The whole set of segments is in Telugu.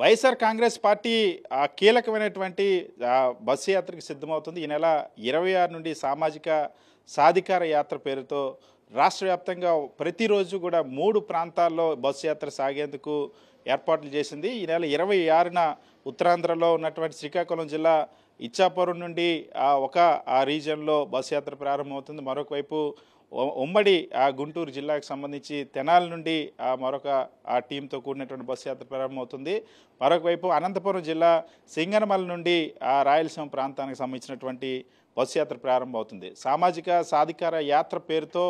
వైఎస్ఆర్ కాంగ్రెస్ పార్టీ కీలకమైనటువంటి బస్సు యాత్రకు సిద్ధమవుతుంది ఈ నెల ఇరవై ఆరు నుండి సామాజిక సాధికార యాత్ర పేరుతో రాష్ట్ర వ్యాప్తంగా ప్రతిరోజు కూడా మూడు ప్రాంతాల్లో బస్సు యాత్ర సాగేందుకు ఏర్పాట్లు చేసింది ఈ నెల ఇరవై ఆరున ఉత్తరాంధ్రలో ఉన్నటువంటి శ్రీకాకుళం జిల్లా ఇచ్చాపురం నుండి ఒక ఆ రీజియన్లో బస్సు యాత్ర ప్రారంభమవుతుంది మరొకవైపు ఉమ్మడి ఆ గుంటూరు జిల్లాకు సంబంధించి తెనాల నుండి ఆ మరొక ఆ టీంతో కూడినటువంటి బస్సు యాత్ర ప్రారంభమవుతుంది మరొకవైపు అనంతపురం జిల్లా సింగనమల నుండి ఆ రాయలసీమ ప్రాంతానికి సంబంధించినటువంటి బస్సు యాత్ర ప్రారంభమవుతుంది సామాజిక సాధికార యాత్ర పేరుతో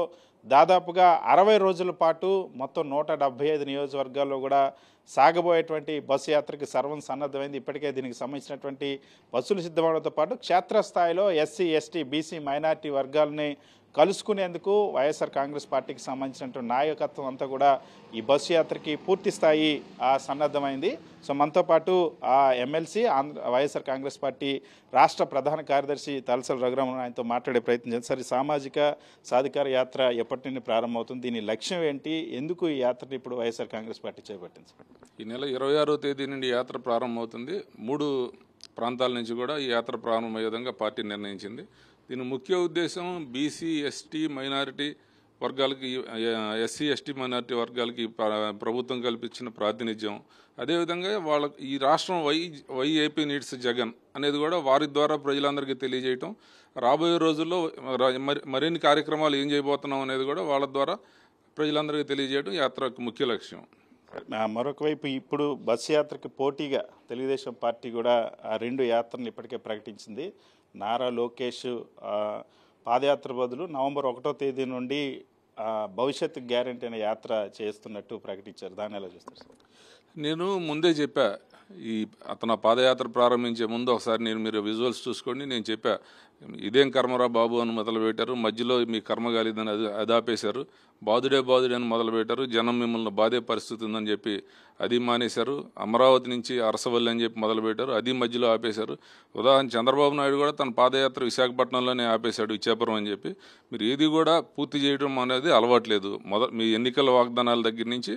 దాదాపుగా అరవై రోజుల పాటు మొత్తం నూట డెబ్బై ఐదు నియోజకవర్గాల్లో కూడా సాగబోయేటువంటి బస్సు యాత్రకి సర్వం సన్నద్ధమైంది ఇప్పటికే దీనికి సంబంధించినటువంటి బస్సులు సిద్ధమవడంతో పాటు క్షేత్రస్థాయిలో ఎస్సీ ఎస్టీ బీసీ మైనార్టీ వర్గాలని కలుసుకునేందుకు వైఎస్ఆర్ కాంగ్రెస్ పార్టీకి సంబంధించినటువంటి నాయకత్వం అంతా కూడా ఈ బస్సు యాత్రకి పూర్తి స్థాయి సన్నద్ధమైంది సో మనతో పాటు ఆ MLC Andhra YSR Congress party రాష్ట్ర ప్రధాన కార్యదర్శి తలసల రఘురామన్ ఆయనతో మాట్లాడే ప్రయత్నం చేస్తారు సరే సామాజిక సాధికార యాత్ర ఎప్పటి నుండి ప్రారంభమవుతుంది దీని లక్ష్యం ఏంటి ఎందుకు ఈ యాత్రని ఇప్పుడు వైఎస్ఆర్ కాంగ్రెస్ పార్టీ చేపట్టింది ఈ నెల ఇరవై ఆరో తేదీ నుండి యాత్ర ప్రారంభమవుతుంది మూడు ప్రాంతాల నుంచి కూడా ఈ యాత్ర ప్రారంభమయ్యే విధంగా పార్టీ నిర్ణయించింది దీని ముఖ్య ఉద్దేశం బీసీ ఎస్టీ మైనారిటీ వర్గాలకి ఎస్సీ ఎస్టీ మైనారిటీ వర్గాలకి ప్రభుత్వం కల్పించిన ప్రాతినిధ్యం అదేవిధంగా వాళ్ళ ఈ రాష్ట్రం వై వైఏపీ నీడ్స్ జగన్ అనేది కూడా వారి ద్వారా ప్రజలందరికీ తెలియజేయటం రాబోయే రోజుల్లో మరిన్ని కార్యక్రమాలు ఏం చేయబోతున్నాం అనేది కూడా వాళ్ళ ద్వారా ప్రజలందరికీ తెలియజేయడం యాత్రకు ముఖ్య లక్ష్యం మరొక వైపు ఇప్పుడు బస్సు యాత్రకి పోటీగా తెలుగుదేశం పార్టీ కూడా ఆ రెండు యాత్రలు ఇప్పటికే ప్రకటించింది నారా లోకేష్ పాదయాత్ర బదులు నవంబర్ ఒకటో తేదీ నుండి భవిష్యత్ గ్యారంటీ అనే యాత్ర చేస్తున్నట్టు ప్రకటించారు దాన్ని ఎలా చూస్తారు సార్ నేను ముందే చెప్పా ఈ అతను పాదయాత్ర ప్రారంభించే ముందు ఒకసారి నేను మీరు విజువల్స్ చూసుకోండి నేను చెప్పా ఇదేం కర్మరా బాబు అని మొదలుపెట్టారు మధ్యలో మీ కర్మ కాలేదని అది అదాపేశారు బాధుడే బాధుడే అని మొదలుపెట్టారు జనం మిమ్మల్ని బాధే పరిస్థితి ఉందని చెప్పి అది మానేశారు అమరావతి నుంచి అరసవల్లి అని చెప్పి మొదలుపెట్టారు అది మధ్యలో ఆపేశారు ఉదాహరణ చంద్రబాబు నాయుడు కూడా తన పాదయాత్ర విశాఖపట్నంలోనే ఆపేశాడు ఇచ్చాపురం అని చెప్పి మీరు ఏది కూడా పూర్తి చేయడం అనేది అలవాట్లేదు మొద మీ ఎన్నికల వాగ్దానాల దగ్గర నుంచి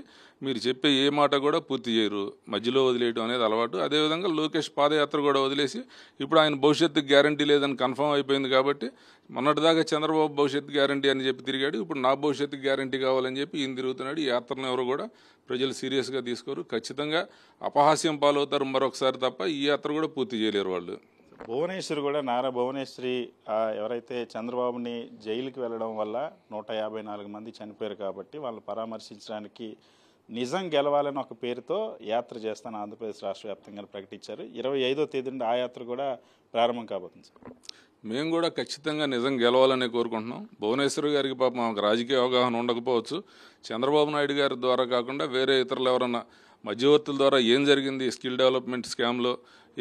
మీరు చెప్పే ఏ మాట కూడా పూర్తి చేయరు మధ్యలో వదిలేయడం అనేది అలవాటు అదేవిధంగా లోకేష్ పాదయాత్ర కూడా వదిలేసి ఇప్పుడు ఆయన భవిష్యత్తు గ్యారంటీ లేదని కన్ఫర్మ్ అయిపోయింది కాబట్టి మొన్నటిదాకా చంద్రబాబు భవిష్యత్తు గ్యారంటీ అని చెప్పి తిరిగాడు ఇప్పుడు నా భవిష్యత్తు గ్యారంటీ కావాలని చెప్పి ఈయన తిరుగుతున్నాడు ఈ యాత్రను ఎవరు కూడా ప్రజలు సీరియస్గా తీసుకోరు ఖచ్చితంగా అపహాస్యం పాలవుతారు మరొకసారి తప్ప ఈ యాత్ర కూడా పూర్తి చేయలేరు వాళ్ళు భువనేశ్వరి కూడా నారా భువనేశ్వరి ఎవరైతే చంద్రబాబుని జైలుకి వెళ్ళడం వల్ల నూట మంది చనిపోయారు కాబట్టి వాళ్ళు పరామర్శించడానికి నిజం గెలవాలని ఒక పేరుతో యాత్ర చేస్తాను ఆంధ్రప్రదేశ్ రాష్ట్ర వ్యాప్తంగా ప్రకటించారు ఇరవై ఐదో తేదీ నుండి ఆ యాత్ర కూడా ప్రారంభం కాబోతుంది మేము కూడా ఖచ్చితంగా నిజం గెలవాలనే కోరుకుంటున్నాం భువనేశ్వర్ గారికి పాపం మాకు రాజకీయ అవగాహన ఉండకపోవచ్చు చంద్రబాబు నాయుడు గారి ద్వారా కాకుండా వేరే ఇతరులు ఎవరన్నా మధ్యవర్తుల ద్వారా ఏం జరిగింది స్కిల్ డెవలప్మెంట్ స్కామ్లో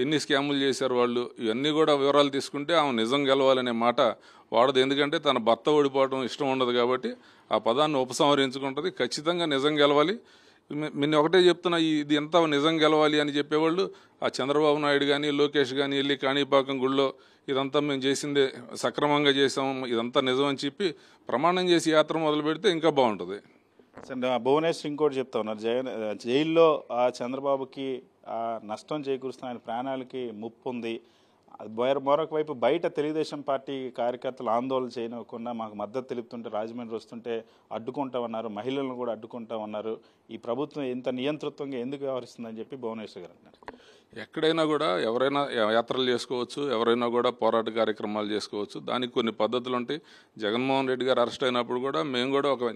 ఎన్ని స్కాములు చేశారు వాళ్ళు ఇవన్నీ కూడా వివరాలు తీసుకుంటే ఆమె నిజం గెలవాలనే మాట వాడదు ఎందుకంటే తన భర్త ఓడిపోవడం ఇష్టం ఉండదు కాబట్టి ఆ పదాన్ని ఉపసంహరించుకుంటుంది ఖచ్చితంగా నిజం గెలవాలి నేను ఒకటే చెప్తున్నా ఇది ఎంత నిజం గెలవాలి అని చెప్పేవాళ్ళు ఆ చంద్రబాబు నాయుడు కానీ లోకేష్ కానీ వెళ్ళి కాణిపాకం గుళ్ళో ఇదంతా మేము చేసిందే సక్రమంగా చేసాం ఇదంతా నిజం అని చెప్పి ప్రమాణం చేసి యాత్ర మొదలు పెడితే ఇంకా బాగుంటుంది భువనేశ్వర్ ఇంకోటి చెప్తా ఉన్నారు జగన్ జైల్లో ఆ చంద్రబాబుకి నష్టం చేకూరుస్తున్న ఆయన ప్రాణాలకి ముప్పు ఉంది బోర మరొక వైపు బయట తెలుగుదేశం పార్టీ కార్యకర్తలు ఆందోళన చేయనివ్వకుండా మాకు మద్దతు తెలుపుతుంటే రాజమండ్రి వస్తుంటే అడ్డుకుంటామన్నారు మహిళలను కూడా అడ్డుకుంటామన్నారు ఈ ప్రభుత్వం ఇంత నియంతృత్వంగా ఎందుకు వ్యవహరిస్తుందని చెప్పి భువనేశ్వర్ గారు అన్నారు ఎక్కడైనా కూడా ఎవరైనా యాత్రలు చేసుకోవచ్చు ఎవరైనా కూడా పోరాట కార్యక్రమాలు చేసుకోవచ్చు దానికి కొన్ని పద్ధతులు ఉంటాయి జగన్మోహన్ రెడ్డి గారు అరెస్ట్ అయినప్పుడు కూడా మేము కూడా ఒక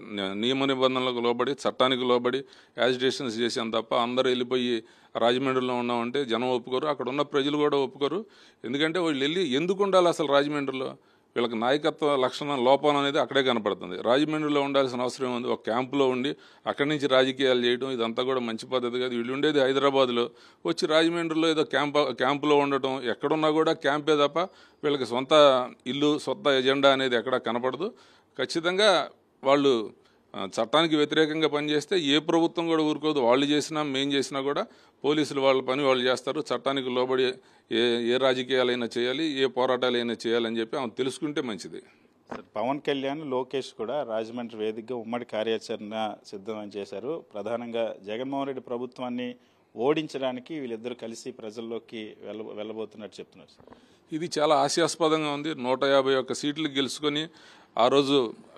నియమ నిబంధనలకు లోబడి చట్టానికి లోబడి యాజిటేషన్స్ చేసాం తప్ప అందరూ వెళ్ళిపోయి రాజమండ్రిలో ఉన్నామంటే జనం ఒప్పుకోరు అక్కడ ఉన్న ప్రజలు కూడా ఒప్పుకోరు ఎందుకంటే వాళ్ళు వెళ్ళి ఎందుకు ఉండాలి అసలు రాజమండ్రిలో వీళ్ళకి నాయకత్వ లక్షణం లోపం అనేది అక్కడే కనపడుతుంది రాజమండ్రిలో ఉండాల్సిన అవసరం ఉంది ఒక క్యాంపులో ఉండి అక్కడి నుంచి రాజకీయాలు చేయడం ఇదంతా కూడా మంచి పద్ధతి కాదు వీళ్ళు ఉండేది హైదరాబాద్లో వచ్చి రాజమండ్రిలో ఏదో క్యాంప్ క్యాంపులో ఉండటం ఎక్కడున్నా కూడా క్యాంపే తప్ప వీళ్ళకి సొంత ఇల్లు సొంత ఎజెండా అనేది ఎక్కడా కనపడదు ఖచ్చితంగా వాళ్ళు చట్టానికి వ్యతిరేకంగా పనిచేస్తే ఏ ప్రభుత్వం కూడా ఊరుకోదు వాళ్ళు చేసినా మేం చేసినా కూడా పోలీసులు వాళ్ళ పని వాళ్ళు చేస్తారు చట్టానికి లోబడి ఏ ఏ రాజకీయాలైనా చేయాలి ఏ పోరాటాలైనా చేయాలని చెప్పి ఆమె తెలుసుకుంటే మంచిది పవన్ కళ్యాణ్ లోకేష్ కూడా రాజమండ్రి వేదికగా ఉమ్మడి కార్యాచరణ సిద్ధం చేశారు ప్రధానంగా జగన్మోహన్ రెడ్డి ప్రభుత్వాన్ని ఓడించడానికి వీళ్ళిద్దరూ కలిసి ప్రజల్లోకి వెళ్ళ వెళ్ళబోతున్నట్టు చెప్తున్నారు ఇది చాలా హాస్యాస్పదంగా ఉంది నూట యాభై ఒక్క సీట్లు గెలుచుకొని ఆ రోజు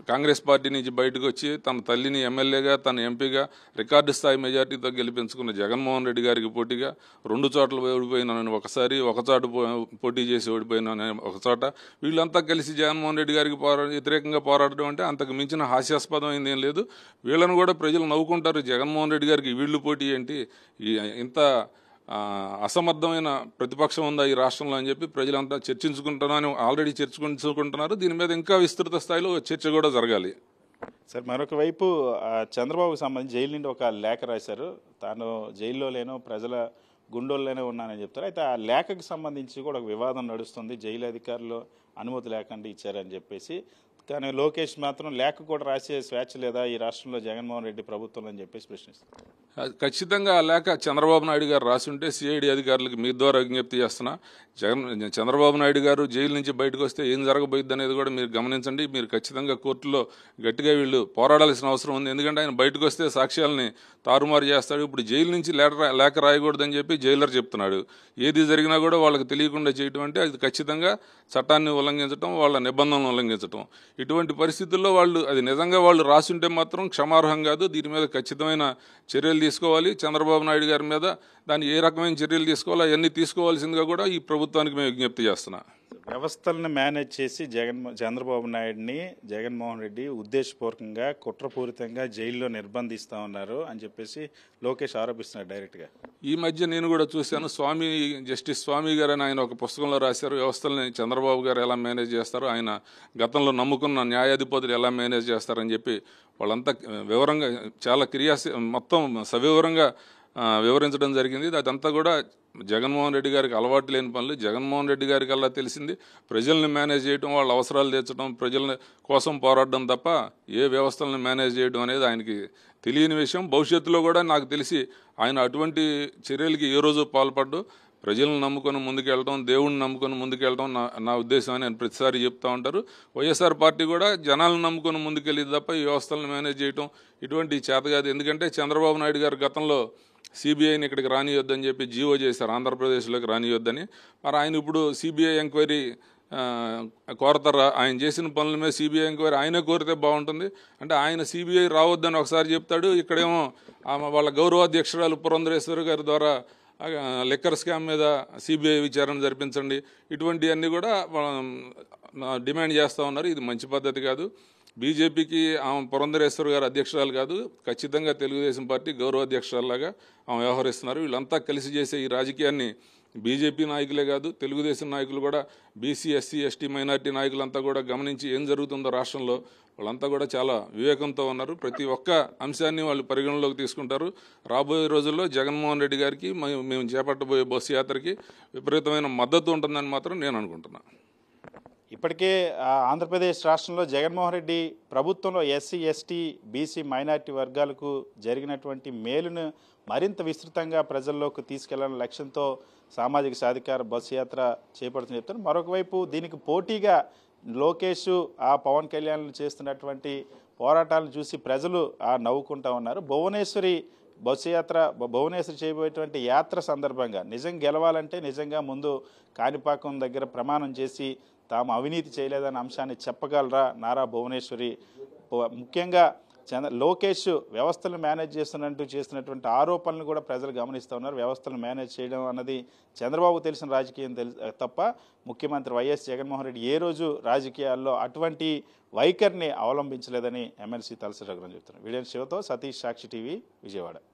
కాంగ్రెస్ పార్టీ నుంచి బయటకు వచ్చి తన తల్లిని ఎమ్మెల్యేగా తన ఎంపీగా రికార్డు స్థాయి మెజార్టీతో గెలిపించుకున్న జగన్మోహన్ రెడ్డి గారికి పోటీగా రెండు చోట్ల ఓడిపోయినానని ఒకసారి ఒకచోట పోటీ చేసి ఓడిపోయినానని ఒకచోట వీళ్ళంతా కలిసి జగన్మోహన్ రెడ్డి గారికి పోరా వ్యతిరేకంగా పోరాడడం అంటే అంతకు మించిన హాస్యాస్పదమైంది ఏం లేదు వీళ్ళను కూడా ప్రజలు నవ్వుకుంటారు జగన్మోహన్ రెడ్డి గారికి వీళ్ళు పోటీ ఏంటి ఇంత అసమర్థమైన ప్రతిపక్షం ఉందా ఈ రాష్ట్రంలో అని చెప్పి ప్రజలంతా చర్చించుకుంటున్నాను ఆల్రెడీ చర్చించుకుంటున్నారు దీని మీద ఇంకా విస్తృత స్థాయిలో చర్చ కూడా జరగాలి సార్ మరొక వైపు చంద్రబాబుకు సంబంధించి జైలు నుండి ఒక లేఖ రాశారు తాను జైల్లో లేనో ప్రజల గుండోల్లోనే ఉన్నానని చెప్తారు అయితే ఆ లేఖకు సంబంధించి కూడా ఒక వివాదం నడుస్తుంది జైలు అధికారులు అనుమతి లేకుండా ఇచ్చారని చెప్పేసి కానీ లోకేష్ మాత్రం లేఖ కూడా రాసే స్వేచ్ఛ లేదా ఈ రాష్ట్రంలో జగన్మోహన్ రెడ్డి ప్రభుత్వం అని చెప్పేసి ప్రశ్నిస్తారు ఖచ్చితంగా లేక చంద్రబాబు నాయుడు గారు రాసి ఉంటే సిఐడి అధికారులకు మీ ద్వారా విజ్ఞప్తి చేస్తున్నా జగన్ చంద్రబాబు నాయుడు గారు జైలు నుంచి బయటకు వస్తే ఏం జరగబోద్ది అనేది కూడా మీరు గమనించండి మీరు ఖచ్చితంగా కోర్టులో గట్టిగా వీళ్ళు పోరాడాల్సిన అవసరం ఉంది ఎందుకంటే ఆయన బయటకు వస్తే సాక్ష్యాలని తారుమారు చేస్తాడు ఇప్పుడు జైలు నుంచి లేట లేఖ రాయకూడదని చెప్పి జైలర్ చెప్తున్నాడు ఏది జరిగినా కూడా వాళ్ళకి తెలియకుండా చేయటం అంటే అది ఖచ్చితంగా చట్టాన్ని ఉల్లంఘించడం వాళ్ళ నిబంధనలను ఉల్లంఘించడం ఇటువంటి పరిస్థితుల్లో వాళ్ళు అది నిజంగా వాళ్ళు రాసుంటే మాత్రం క్షమార్హం కాదు దీని మీద ఖచ్చితమైన చర్యలు తీసుకోవాలి చంద్రబాబు నాయుడు గారి మీద దాన్ని ఏ రకమైన చర్యలు తీసుకోవాలి అవన్నీ తీసుకోవాల్సిందిగా కూడా ఈ ప్రభుత్వం ప్రభుత్వానికి మేము విజ్ఞప్తి చేస్తున్నా వ్యవస్థలను మేనేజ్ చేసి జగన్ చంద్రబాబు నాయుడిని జగన్మోహన్ రెడ్డి ఉద్దేశపూర్వకంగా కుట్రపూరితంగా జైల్లో నిర్బంధిస్తూ ఉన్నారు అని చెప్పేసి లోకేష్ ఆరోపిస్తున్నారు డైరెక్ట్గా ఈ మధ్య నేను కూడా చూశాను స్వామి జస్టిస్ స్వామి గారు ఆయన ఒక పుస్తకంలో రాశారు వ్యవస్థలని చంద్రబాబు గారు ఎలా మేనేజ్ చేస్తారు ఆయన గతంలో నమ్ముకున్న న్యాయాధిపతులు ఎలా మేనేజ్ చేస్తారని చెప్పి వాళ్ళంతా వివరంగా చాలా క్రియాశీ మొత్తం సవివరంగా వివరించడం జరిగింది అదంతా కూడా జగన్మోహన్ రెడ్డి గారికి అలవాటు లేని పనులు జగన్మోహన్ రెడ్డి గారికి అలా తెలిసింది ప్రజల్ని మేనేజ్ చేయడం వాళ్ళ అవసరాలు తీర్చడం ప్రజల కోసం పోరాడడం తప్ప ఏ వ్యవస్థలను మేనేజ్ చేయడం అనేది ఆయనకి తెలియని విషయం భవిష్యత్తులో కూడా నాకు తెలిసి ఆయన అటువంటి చర్యలకి ఏ రోజు పాల్పడ్డు ప్రజలను నమ్ముకొని ముందుకెళ్ళడం దేవుడిని నమ్ముకొని ముందుకెళ్ళడం నా నా ఉద్దేశం అని ప్రతిసారి చెప్తూ ఉంటారు వైఎస్ఆర్ పార్టీ కూడా జనాలను నమ్ముకొని ముందుకెళ్ళేది తప్ప ఈ వ్యవస్థలను మేనేజ్ చేయడం ఇటువంటి చేతగాది ఎందుకంటే చంద్రబాబు నాయుడు గారు గతంలో సిబిఐని ఇక్కడికి రానియొద్దని చెప్పి జీవో చేశారు ఆంధ్రప్రదేశ్లోకి రానియొద్దని మరి ఆయన ఇప్పుడు సిబిఐ ఎంక్వైరీ కోరతారా ఆయన చేసిన పనుల మీద సిబిఐ ఎంక్వైరీ ఆయనే కోరితే బాగుంటుంది అంటే ఆయన సిబిఐ రావద్దని ఒకసారి చెప్తాడు ఇక్కడేమో వాళ్ళ గౌరవాధ్యక్షురాలు పురంధరేశ్వరి గారి ద్వారా లెక్కర్ స్కామ్ మీద సిబిఐ విచారణ జరిపించండి ఇటువంటివన్నీ కూడా డిమాండ్ చేస్తూ ఉన్నారు ఇది మంచి పద్ధతి కాదు బీజేపీకి ఆమె పురంధరేశ్వర్ గారు అధ్యక్షురాలు కాదు ఖచ్చితంగా తెలుగుదేశం పార్టీ గౌరవ అధ్యక్షురాలుగా ఆమె వ్యవహరిస్తున్నారు వీళ్ళంతా కలిసి చేసే ఈ రాజకీయాన్ని బీజేపీ నాయకులే కాదు తెలుగుదేశం నాయకులు కూడా బీసీ ఎస్సీ ఎస్టీ మైనార్టీ నాయకులంతా కూడా గమనించి ఏం జరుగుతుందో రాష్ట్రంలో వాళ్ళంతా కూడా చాలా వివేకంతో ఉన్నారు ప్రతి ఒక్క అంశాన్ని వాళ్ళు పరిగణలోకి తీసుకుంటారు రాబోయే రోజుల్లో జగన్మోహన్ రెడ్డి గారికి మేము చేపట్టబోయే బస్సు యాత్రకి విపరీతమైన మద్దతు ఉంటుందని మాత్రం నేను అనుకుంటున్నాను ఇప్పటికే ఆంధ్రప్రదేశ్ రాష్ట్రంలో జగన్మోహన్ రెడ్డి ప్రభుత్వంలో ఎస్సీ ఎస్టీ బీసీ మైనార్టీ వర్గాలకు జరిగినటువంటి మేలును మరింత విస్తృతంగా ప్రజల్లోకి తీసుకెళ్లాలనే లక్ష్యంతో సామాజిక సాధికార బస్సు యాత్ర చేపడుతుంది చెప్తారు మరొకవైపు దీనికి పోటీగా లోకేష్ ఆ పవన్ కళ్యాణ్ చేస్తున్నటువంటి పోరాటాలను చూసి ప్రజలు ఆ నవ్వుకుంటా ఉన్నారు భువనేశ్వరి బస్సు యాత్ర భువనేశ్వరి చేయబోయేటువంటి యాత్ర సందర్భంగా నిజం గెలవాలంటే నిజంగా ముందు కాణిపాకం దగ్గర ప్రమాణం చేసి తాము అవినీతి చేయలేదన్న అంశాన్ని చెప్పగలరా నారా భువనేశ్వరి ముఖ్యంగా చంద్ర లోకేష్ వ్యవస్థలు మేనేజ్ చేస్తున్నట్టు చేసినటువంటి ఆరోపణలు కూడా ప్రజలు గమనిస్తూ ఉన్నారు వ్యవస్థలు మేనేజ్ చేయడం అన్నది చంద్రబాబు తెలిసిన రాజకీయం తెలి తప్ప ముఖ్యమంత్రి వైఎస్ జగన్మోహన్ రెడ్డి ఏ రోజు రాజకీయాల్లో అటువంటి వైఖరిని అవలంబించలేదని ఎమ్మెల్సీ తలసరి రఘురం చెప్తున్నారు వీడియో శివతో సతీష్ సాక్షి టీవీ విజయవాడ